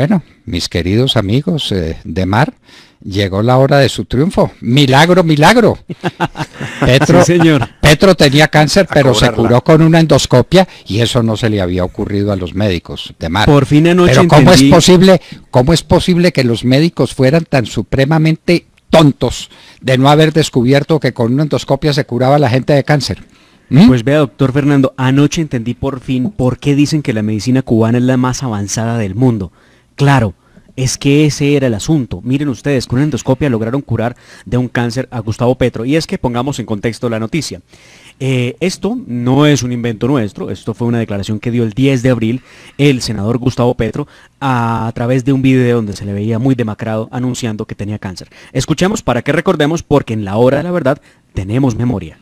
Bueno, mis queridos amigos eh, de mar, llegó la hora de su triunfo. Milagro, milagro. Petro, señor. Petro tenía cáncer, pero se curó con una endoscopia y eso no se le había ocurrido a los médicos de mar. Por fin anoche. Pero ¿cómo es posible, cómo es posible que los médicos fueran tan supremamente tontos de no haber descubierto que con una endoscopia se curaba la gente de cáncer? ¿Mm? Pues vea, doctor Fernando, anoche entendí por fin por qué dicen que la medicina cubana es la más avanzada del mundo. Claro, es que ese era el asunto. Miren ustedes, con una endoscopia lograron curar de un cáncer a Gustavo Petro. Y es que pongamos en contexto la noticia. Eh, esto no es un invento nuestro, esto fue una declaración que dio el 10 de abril el senador Gustavo Petro a, a través de un video donde se le veía muy demacrado anunciando que tenía cáncer. Escuchemos para que recordemos porque en la hora de la verdad tenemos memoria.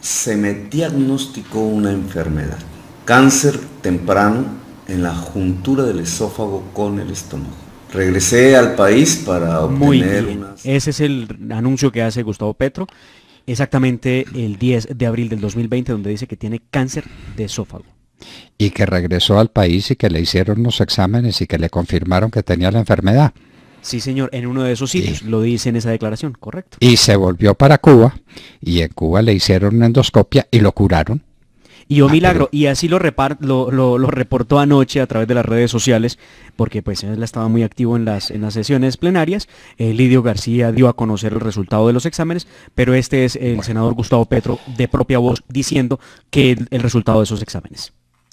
Se me diagnosticó una enfermedad, cáncer temprano en la juntura del esófago con el estómago. Regresé al país para obtener Muy unas... Ese es el anuncio que hace Gustavo Petro exactamente el 10 de abril del 2020, donde dice que tiene cáncer de esófago. Y que regresó al país y que le hicieron los exámenes y que le confirmaron que tenía la enfermedad. Sí, señor, en uno de esos sitios, lo dice en esa declaración, correcto. Y se volvió para Cuba y en Cuba le hicieron una endoscopia y lo curaron. Y yo milagro, y así lo, reportó anoche a través de las redes sociales, porque pues él estaba muy activo en las, en las sesiones plenarias. Eh, Lidio García dio a conocer el resultado de los exámenes, pero este es el senador Gustavo Petro de propia voz diciendo que el, resultado de esos exámenes.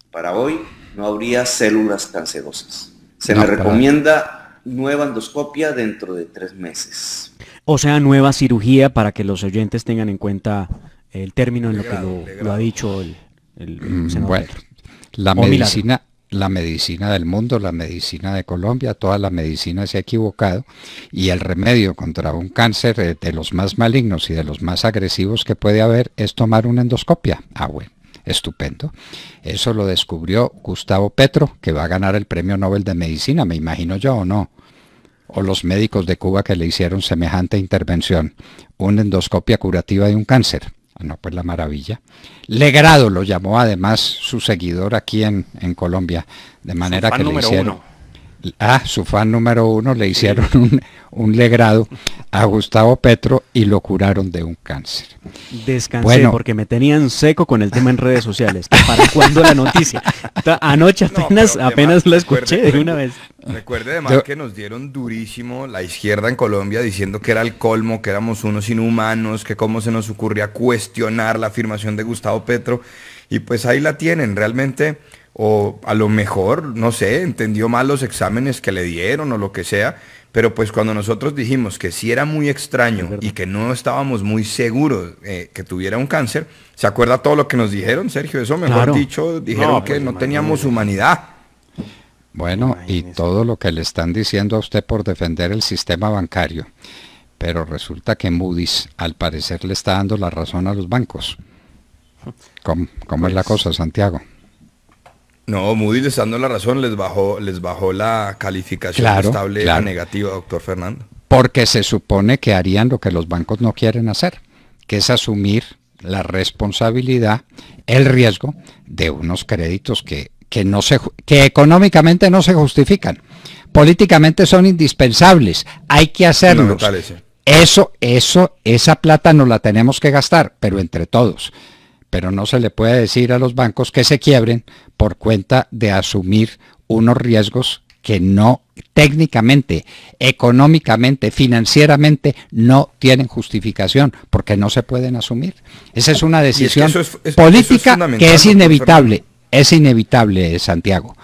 Para hoy no habría células cancerosas. Se le recomienda nueva endoscopia dentro de tres meses. O sea, nueva cirugía para que los oyentes tengan en cuenta el término en lo que lo, lo ha dicho el, Mm, bueno, la medicina, la medicina del mundo, la medicina de Colombia, toda la medicina se ha equivocado y el remedio contra un cáncer eh, de los más malignos y de los más agresivos que puede haber es tomar una endoscopia. Ah, bueno. Estupendo. Eso lo descubrió Gustavo Petro, que va a ganar el premio Nobel de Medicina, me imagino yo, ¿o no? O los médicos de Cuba que le hicieron semejante intervención, una endoscopia curativa de un cáncer. Bueno, pues la maravilla. Legrado lo llamó además su seguidor aquí en, en Colombia, de manera que le hicieron ah, su fan número uno, le hicieron un, legrado a Gustavo Petro y lo curaron de un cáncer. Descansé porque me tenían seco con el tema en redes sociales. ¿Para cuándo la noticia? Anoche apenas, la escuché de una vez. Recuerde además que nos dieron durísimo la izquierda en Colombia diciendo que era el colmo, que éramos unos inhumanos, que cómo se nos ocurría cuestionar la afirmación de Gustavo Petro. Y pues ahí la tienen, realmente o a lo mejor, no sé, entendió mal los exámenes que le dieron o lo que sea, pero pues cuando nosotros dijimos que sí era muy extraño y que no estábamos muy seguros eh, que tuviera un cáncer, ¿se acuerda todo lo que nos dijeron, Sergio? Eso mejor dicho, dijeron pues que no teníamos humanidad. Bueno, y todo lo que le están diciendo a usted por defender el sistema bancario, pero resulta que Moody's al parecer le está dando la razón a los bancos. ¿Cómo, es la pues cosa, Santiago? No, Moody les dando la razón, les bajó, les la calificación estable negativa, doctor Fernando. Porque se supone que harían lo que los bancos no quieren hacer, que es asumir la responsabilidad, el riesgo de unos créditos que, que, no que económicamente no se justifican. Políticamente son indispensables, hay que hacerlo Eso, eso, esa plata no la tenemos que gastar, pero entre todos pero no se le puede decir a los bancos que se quiebren por cuenta de asumir unos riesgos que no técnicamente, económicamente, financieramente no tienen justificación porque no se pueden asumir. Esa es una decisión política que es inevitable, es inevitable, Santiago.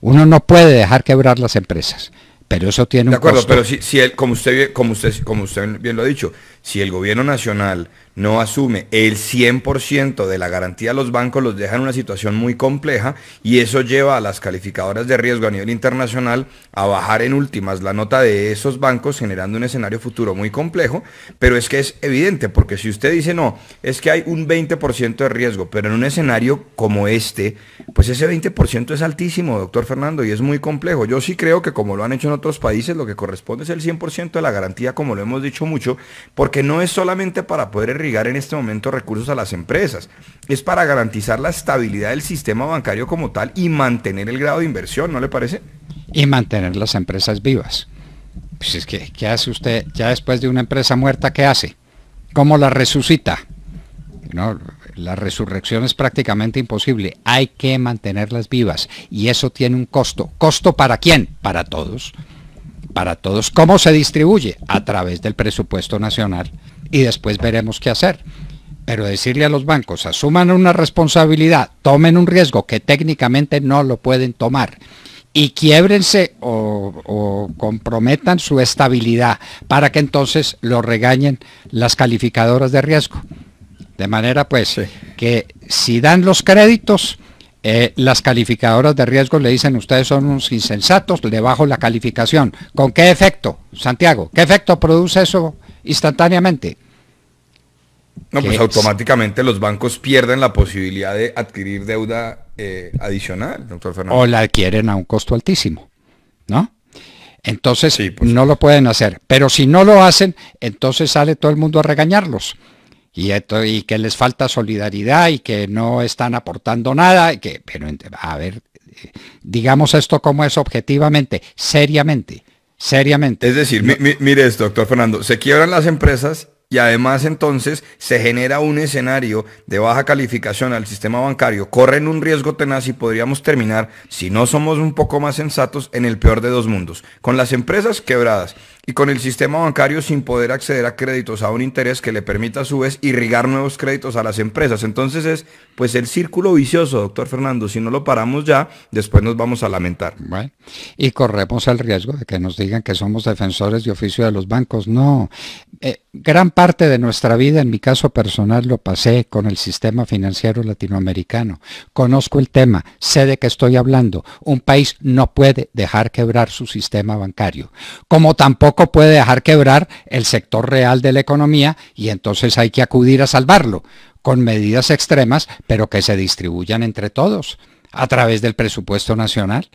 Uno no puede dejar quebrar las empresas, pero eso tiene de acuerdo, pero si, como usted como usted como usted bien lo ha dicho, si el gobierno nacional no asume el 100% de la garantía, a los bancos los deja en una situación muy compleja y eso lleva a las calificadoras de riesgo a nivel internacional a bajar en últimas la nota de esos bancos generando un escenario futuro muy complejo, pero es que es evidente, porque si usted dice no, es que hay un 20% de riesgo, pero en un escenario como este, pues ese 20% es altísimo, doctor Fernando, y es muy complejo. Yo sí creo que como lo han hecho en otros países, lo que corresponde es el 100% de la garantía, como lo hemos dicho mucho, porque no es solamente para poder irrigar en este momento recursos a las empresas, es para garantizar la estabilidad del sistema bancario como tal y mantener el grado de inversión, ¿no le parece? Y mantener las empresas vivas. Pues es que, ¿qué hace usted ya después de una empresa muerta? ¿Qué hace? ¿Cómo la resucita? No, la resurrección es prácticamente imposible. Hay que mantenerlas vivas y eso tiene un costo. ¿Costo para quién? Para todos para todos. ¿Cómo se distribuye? A través del presupuesto nacional y después veremos qué hacer. Pero decirle a los bancos, asuman una responsabilidad, tomen un riesgo que técnicamente no lo pueden tomar y quiebrense o, comprometan su estabilidad para que entonces lo regañen las calificadoras de riesgo. De manera pues que si dan los créditos, eh, las calificadoras de riesgo le dicen ustedes son unos insensatos, le bajo la calificación. ¿Con qué efecto, Santiago? ¿Qué efecto produce eso instantáneamente? No, pues automáticamente los bancos pierden la posibilidad de adquirir deuda eh, adicional, doctor O la adquieren a un costo altísimo, ¿no? Entonces no lo pueden hacer. Pero si no lo hacen, entonces sale todo el mundo a regañarlos y, que les falta solidaridad y que no están aportando nada, y que, pero a ver, eh, digamos esto como es objetivamente, seriamente, seriamente. Es decir, mire esto, doctor Fernando, se quiebran las empresas y además entonces se genera un escenario de baja calificación al sistema bancario, corren un riesgo tenaz y podríamos terminar, si no somos un poco más sensatos, en el peor de dos mundos, con las empresas quebradas y con el sistema bancario sin poder acceder a créditos a un interés que le permita a su vez irrigar nuevos créditos a las empresas. Entonces es pues el círculo vicioso, doctor Fernando. Si no lo paramos ya, después nos vamos a lamentar. y corremos el riesgo de que nos digan que somos defensores de oficio de los bancos. No, eh, gran parte de nuestra vida, en mi caso personal, lo pasé con el sistema financiero latinoamericano. Conozco el tema, sé de qué estoy hablando. Un país no puede dejar quebrar su sistema bancario, como tampoco puede dejar quebrar el sector real de la economía y entonces hay que acudir a salvarlo con medidas extremas, pero que se distribuyan entre todos a través del presupuesto nacional.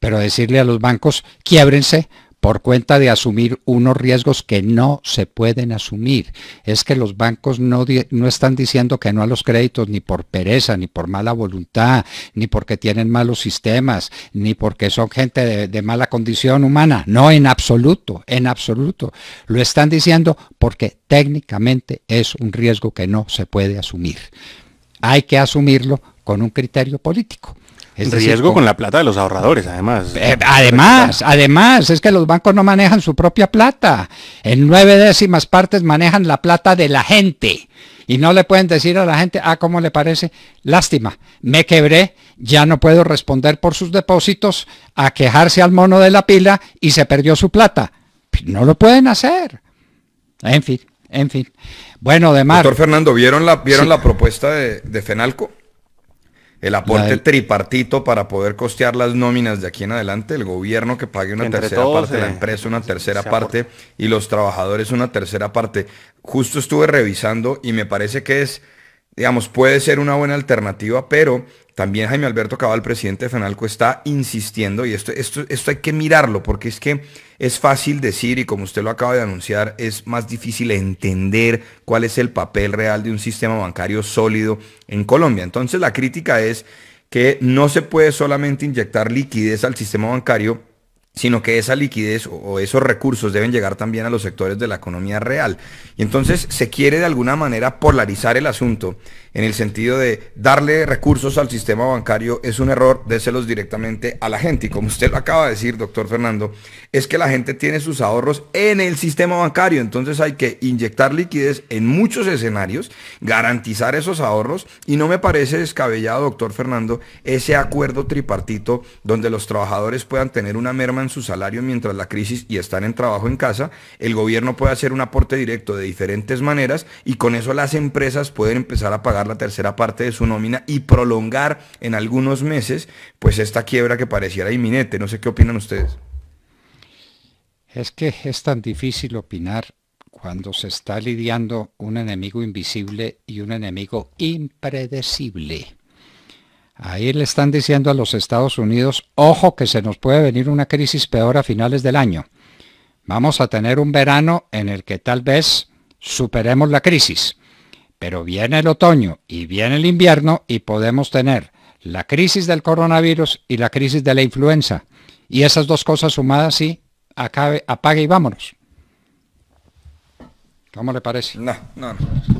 Pero decirle a los bancos, quiebrense por cuenta de asumir unos riesgos que no se pueden asumir. Es que los bancos no, no, están diciendo que no a los créditos ni por pereza, ni por mala voluntad, ni porque tienen malos sistemas, ni porque son gente de mala condición humana. No, en absoluto, en absoluto. Lo están diciendo porque técnicamente es un riesgo que no se puede asumir. Hay que asumirlo con un criterio político riesgo con, la plata de los ahorradores, además. Eh, además, además, es que los bancos no manejan su propia plata. En nueve décimas partes manejan la plata de la gente. Y no le pueden decir a la gente, ah, ¿cómo le parece? Lástima, me quebré, ya no puedo responder por sus depósitos, a quejarse al mono de la pila y se perdió su plata. No lo pueden hacer. En fin, en fin. Bueno, además. mar. Doctor Fernando, ¿vieron la, ¿vieron la propuesta de FENALCO? el aporte tripartito para poder costear las nóminas de aquí en adelante, el gobierno que pague una tercera parte, la empresa una tercera parte y los trabajadores una tercera parte. Justo estuve revisando y me parece que es digamos, puede ser una buena alternativa, pero también Jaime Alberto Cabal, presidente de FENALCO, está insistiendo, y esto, esto, esto hay que mirarlo, porque es que es fácil decir, y como usted lo acaba de anunciar, es más difícil entender cuál es el papel real de un sistema bancario sólido en Colombia. Entonces la crítica es que no se puede solamente inyectar liquidez al sistema bancario, sino que esa liquidez o esos recursos deben llegar también a los sectores de la economía real. Y entonces se quiere de alguna manera polarizar el asunto en el sentido de darle recursos al sistema bancario es un error, déselos directamente a la gente. Y como usted lo acaba de decir, doctor Fernando, es que la gente tiene sus ahorros en el sistema bancario, entonces hay que inyectar liquidez en muchos escenarios, garantizar esos ahorros y no me parece descabellado, doctor Fernando, ese acuerdo tripartito donde los trabajadores puedan tener una merma en su salario mientras la crisis y están en trabajo en casa, el gobierno puede hacer un aporte directo de diferentes maneras y con eso las empresas pueden empezar a pagar la tercera parte de su nómina y prolongar en algunos meses pues esta quiebra que pareciera inminente. No sé qué opinan ustedes. Es que es tan difícil opinar cuando se está lidiando un enemigo invisible y un enemigo impredecible. Ahí le están diciendo a los Estados Unidos, ojo que se nos puede venir una crisis peor a finales del año. Vamos a tener un verano en el que tal vez superemos la crisis. Pero viene el otoño y viene el invierno y podemos tener la crisis del coronavirus y la crisis de la influenza. Y esas dos cosas sumadas, sí, acabe, apague y vámonos. ¿Cómo le parece? No, no, no.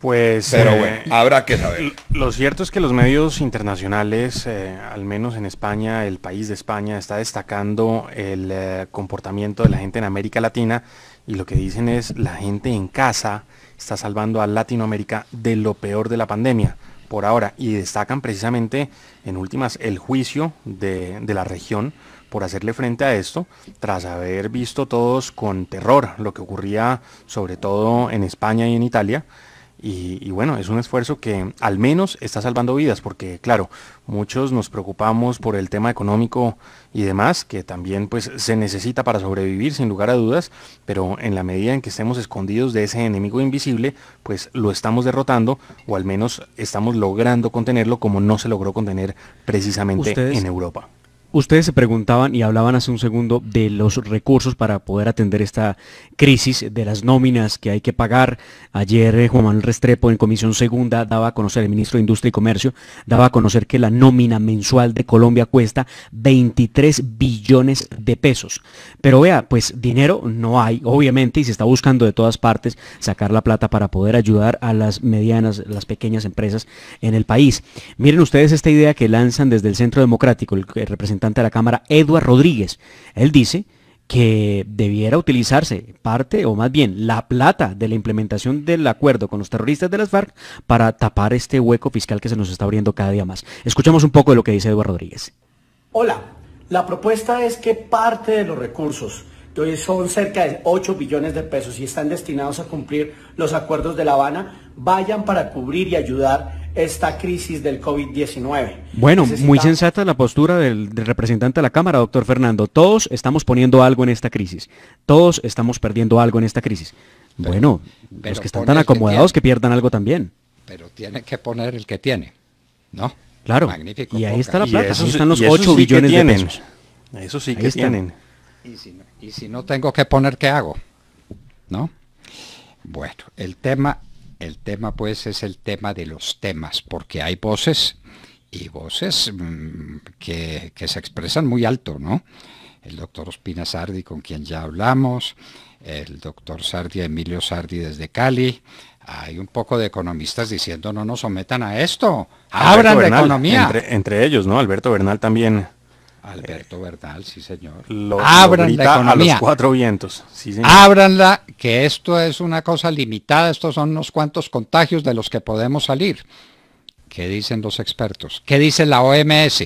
Pues. Eh, habrá que saber. Lo cierto es que los medios internacionales, eh, al menos en España, el país de España, está destacando el eh, comportamiento de la gente en América Latina y lo que dicen es la gente en casa está salvando a Latinoamérica de lo peor de la pandemia por ahora y destacan precisamente en últimas el juicio de, de la región por hacerle frente a esto, tras haber visto todos con terror lo que ocurría sobre todo en España y en Italia, y, bueno, es un esfuerzo que al menos está salvando vidas, porque claro, muchos nos preocupamos por el tema económico y demás, que también pues se necesita para sobrevivir sin lugar a dudas, pero en la medida en que estemos escondidos de ese enemigo invisible, pues lo estamos derrotando o al menos estamos logrando contenerlo como no se logró contener precisamente en Europa. Ustedes se preguntaban y hablaban hace un segundo de los recursos para poder atender esta crisis, de las nóminas que hay que pagar. Ayer eh, Juan Manuel Restrepo en Comisión Segunda daba a conocer, el ministro de Industria y Comercio, daba a conocer que la nómina mensual de Colombia cuesta 23 billones de pesos. Pero vea, pues dinero no hay, obviamente, y se está buscando de todas partes sacar la plata para poder ayudar a las medianas, las pequeñas empresas en el país. Miren ustedes esta idea que lanzan desde el Centro Democrático, el representante de la Cámara, Eduard Rodríguez. Él dice que debiera utilizarse parte, o más bien la plata de la implementación del acuerdo con los terroristas de las FARC para tapar este hueco fiscal que se nos está abriendo cada día más. Escuchamos un poco de lo que dice Eduardo Rodríguez. Hola, la propuesta es que parte de los recursos son cerca de 8 billones de pesos y están destinados a cumplir los acuerdos de La Habana, vayan para cubrir y ayudar esta crisis del COVID-19. Bueno, muy sensata la postura del, representante de la Cámara, doctor Fernando. Todos estamos poniendo algo en esta crisis. Todos estamos perdiendo algo en esta crisis. bueno, los que están tan acomodados que, pierdan algo también. Pero tiene que poner el que tiene, ¿no? Claro. Y ahí está la plata. Ahí están los 8 billones de pesos. Eso sí que tienen. ¿Y si, no? tengo que poner qué hago? ¿No? Bueno, el tema, el tema pues es el tema de los temas, porque hay voces y voces mm, que, se expresan muy alto, ¿no? El doctor Ospina Sardi, con quien ya hablamos, el doctor Sardi, Emilio Sardi desde Cali, hay un poco de economistas diciendo no nos sometan a esto, abran de economía. entre, ellos, ¿no? Alberto Bernal también Alberto Verdal, eh, sí señor. Lo, Abran la economía. a los cuatro vientos. Sí, señor. Ábranla, que esto es una cosa limitada, estos son unos cuantos contagios de los que podemos salir. ¿Qué dicen los expertos? ¿Qué dice la OMS?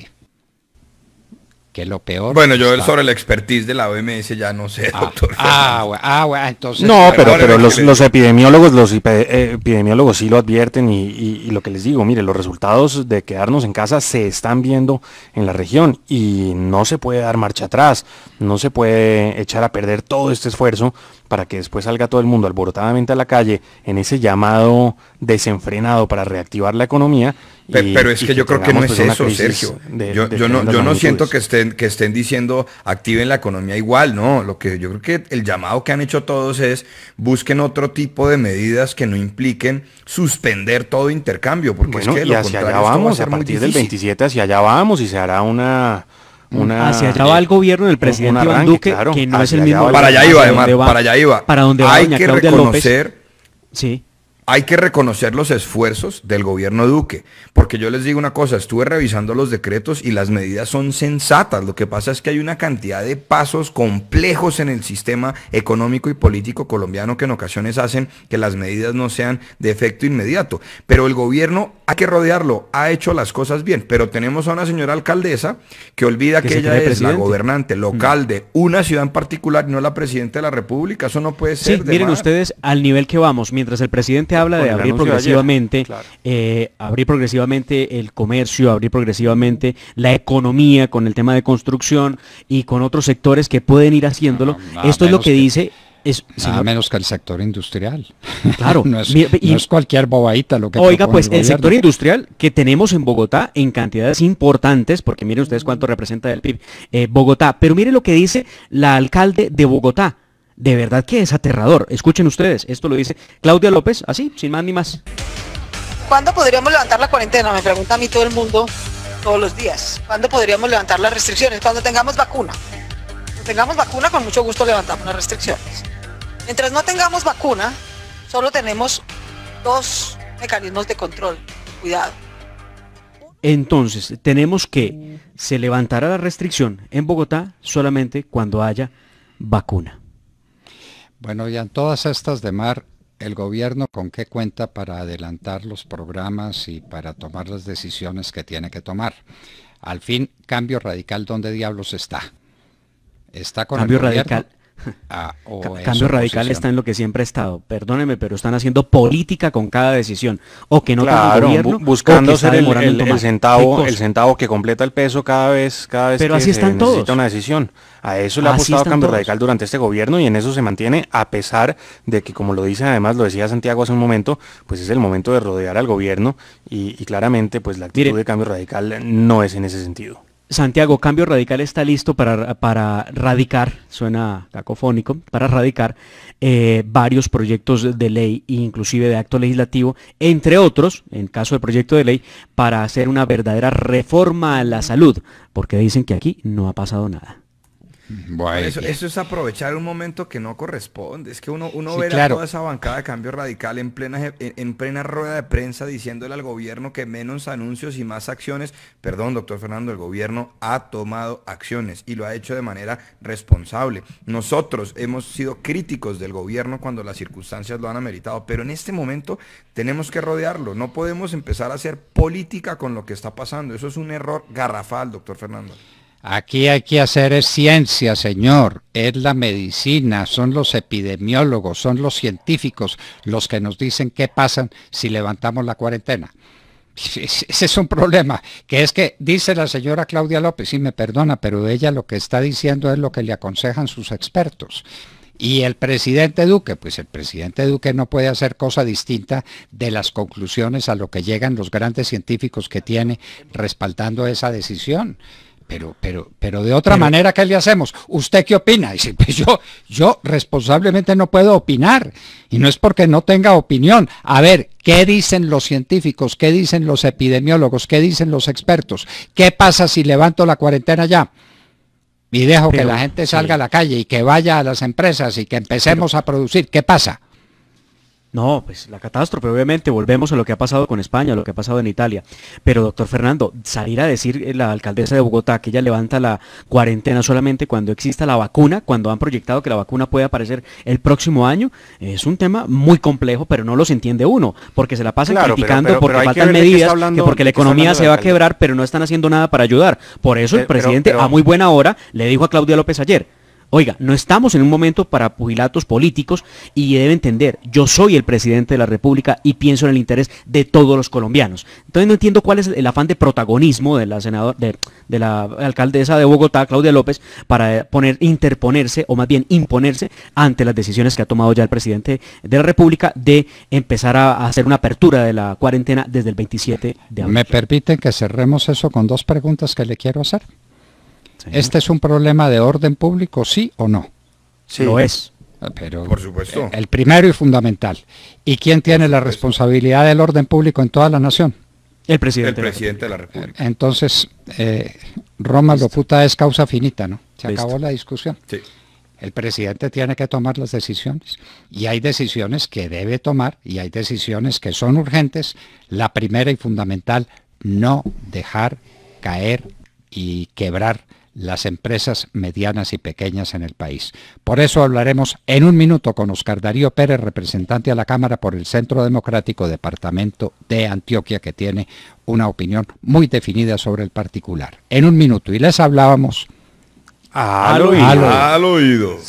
que lo peor. Bueno, yo sobre la expertise de la OMS ya no sé, ah, doctor. Ah, ah, bueno, entonces... No, pero, pero, los, epidemiólogos los eh, epidemiólogos sí lo advierten y, lo que les digo, mire, los resultados de quedarnos en casa se están viendo en la región y no se puede dar marcha atrás, no se puede echar a perder todo este esfuerzo para que después salga todo el mundo alborotadamente a la calle en ese llamado desenfrenado para reactivar la economía. pero es que, yo creo que no es pues, eso, Sergio. yo, yo, no, siento que estén, diciendo activen la economía igual, no. Lo que yo creo que el llamado que han hecho todos es busquen otro tipo de medidas que no impliquen suspender todo intercambio, porque es que y hacia allá vamos, a, a partir del 27 hacia allá vamos y se hará una hacia allá eh, va el gobierno del presidente Iván Duque, que no es el mismo. para allá iba, además, para allá iba. Hay que reconocer Sí hay que reconocer los esfuerzos del gobierno Duque, porque yo les digo una cosa, estuve revisando los decretos y las medidas son sensatas, lo que pasa es que hay una cantidad de pasos complejos en el sistema económico y político colombiano que en ocasiones hacen que las medidas no sean de efecto inmediato, pero el gobierno hay que rodearlo, ha hecho las cosas bien, pero tenemos a una señora alcaldesa que olvida que, ella es la gobernante mm. local de una ciudad en particular, no la presidenta de la República, eso no puede ser. miren ustedes al nivel que vamos, mientras el presidente habla de abrir progresivamente, eh, abrir progresivamente el comercio, abrir progresivamente la economía con el tema de construcción y con otros sectores que pueden ir haciéndolo. Esto es lo que, dice es, Nada menos que el sector industrial. Claro. no, es, cualquier bobaita lo que Oiga, pues el, sector industrial que tenemos en Bogotá en cantidades importantes, porque miren ustedes cuánto representa el PIB eh, Bogotá, pero mire lo que dice la alcalde de Bogotá de verdad que es aterrador. Escuchen ustedes, esto lo dice Claudia López, así, sin más ni más. ¿Cuándo podríamos levantar la cuarentena? Me pregunta a mí todo el mundo todos los días. ¿Cuándo podríamos levantar las restricciones? Cuando tengamos vacuna. Cuando tengamos vacuna, con mucho gusto levantamos las restricciones. Mientras no tengamos vacuna, solo tenemos dos mecanismos de control, cuidado. Entonces, tenemos que se levantará la restricción en Bogotá solamente cuando haya vacuna. Bueno, ya en todas estas de mar, ¿el gobierno con qué cuenta para adelantar los programas y para tomar las decisiones que tiene que tomar? Al fin, cambio radical, ¿dónde diablos está? ¿Está con cambio radical. Ah, cambio radical está en lo que siempre ha estado. Perdóneme, pero están haciendo política con cada decisión. O que no claro, gobierno, buscando ser el, el, el, centavo, el centavo que completa el peso cada vez, cada vez pero que así se todos. una decisión. A eso le ha apostado Cambio Radical durante este gobierno y en eso se mantiene, a pesar de que, como lo dice además, lo decía Santiago hace un momento, pues es el momento de rodear al gobierno y, claramente pues la actitud de Cambio Radical no es en ese sentido. Santiago, Cambio Radical está listo para, para radicar, suena cacofónico, para radicar eh, varios proyectos de ley, inclusive de acto legislativo, entre otros, en caso de proyecto de ley, para hacer una verdadera reforma a la salud, porque dicen que aquí no ha pasado nada eso, es aprovechar un momento que no corresponde. Es que uno, uno toda esa bancada de cambio radical en plena, en, plena rueda de prensa diciéndole al gobierno que menos anuncios y más acciones. Perdón, doctor Fernando, el gobierno ha tomado acciones y lo ha hecho de manera responsable. Nosotros hemos sido críticos del gobierno cuando las circunstancias lo han ameritado, pero en este momento tenemos que rodearlo. No podemos empezar a hacer política con lo que está pasando. Eso es un error garrafal, doctor Fernando. Aquí hay que hacer es ciencia, señor, es la medicina, son los epidemiólogos, son los científicos los que nos dicen qué pasa si levantamos la cuarentena. Ese es un problema, que es que dice la señora Claudia López, y me perdona, pero ella lo que está diciendo es lo que le aconsejan sus expertos. Y el presidente Duque, pues el presidente Duque no puede hacer cosa distinta de las conclusiones a lo que llegan los grandes científicos que tiene respaldando esa decisión pero, pero, pero de otra manera, ¿qué le hacemos? ¿Usted qué opina? Y dice, pues yo, yo responsablemente no puedo opinar. Y no es porque no tenga opinión. A ver, ¿qué dicen los científicos? ¿Qué dicen los epidemiólogos? ¿Qué dicen los expertos? ¿Qué pasa si levanto la cuarentena ya? Y dejo que la gente salga a la calle y que vaya a las empresas y que empecemos a producir. ¿Qué pasa? No, pues la catástrofe, obviamente, volvemos a lo que ha pasado con España, a lo que ha pasado en Italia. Pero, doctor Fernando, salir a decir eh, la alcaldesa de Bogotá que ella levanta la cuarentena solamente cuando exista la vacuna, cuando han proyectado que la vacuna pueda aparecer el próximo año, es un tema muy complejo, pero no los entiende uno, porque se la pasan criticando porque faltan medidas, que porque la economía se va a quebrar, pero no están haciendo nada para ayudar. Por eso el eh, presidente, a muy buena hora, le dijo a Claudia López ayer, Oiga, no estamos en un momento para pugilatos políticos y debe entender, yo soy el presidente de la República y pienso en el interés de todos los colombianos. Entonces no entiendo cuál es el afán de protagonismo de la, de, la alcaldesa de Bogotá, Claudia López, para interponerse o más bien imponerse ante las decisiones que ha tomado ya el presidente de la República de empezar a hacer una apertura de la cuarentena desde el 27 de abril. ¿Me permiten que cerremos eso con dos preguntas que le quiero hacer? ¿Este es un problema de orden público, sí o no? Sí. Lo es. Ah, pero Por supuesto. Eh, el primero y fundamental. ¿Y quién tiene la responsabilidad del orden público en toda la nación? El presidente. El presidente de la República. Entonces, eh, Roma Loputa es causa finita, ¿no? Se acabó la discusión. Sí. El presidente tiene que tomar las decisiones y hay decisiones que debe tomar y hay decisiones que son urgentes. La primera y fundamental, no dejar caer y quebrar las empresas medianas y pequeñas en el país. Por eso hablaremos en un minuto con Oscar Darío Pérez, representante a la Cámara por el Centro Democrático Departamento de Antioquia, que tiene una opinión muy definida sobre el particular. En un minuto, y les hablábamos al, oído.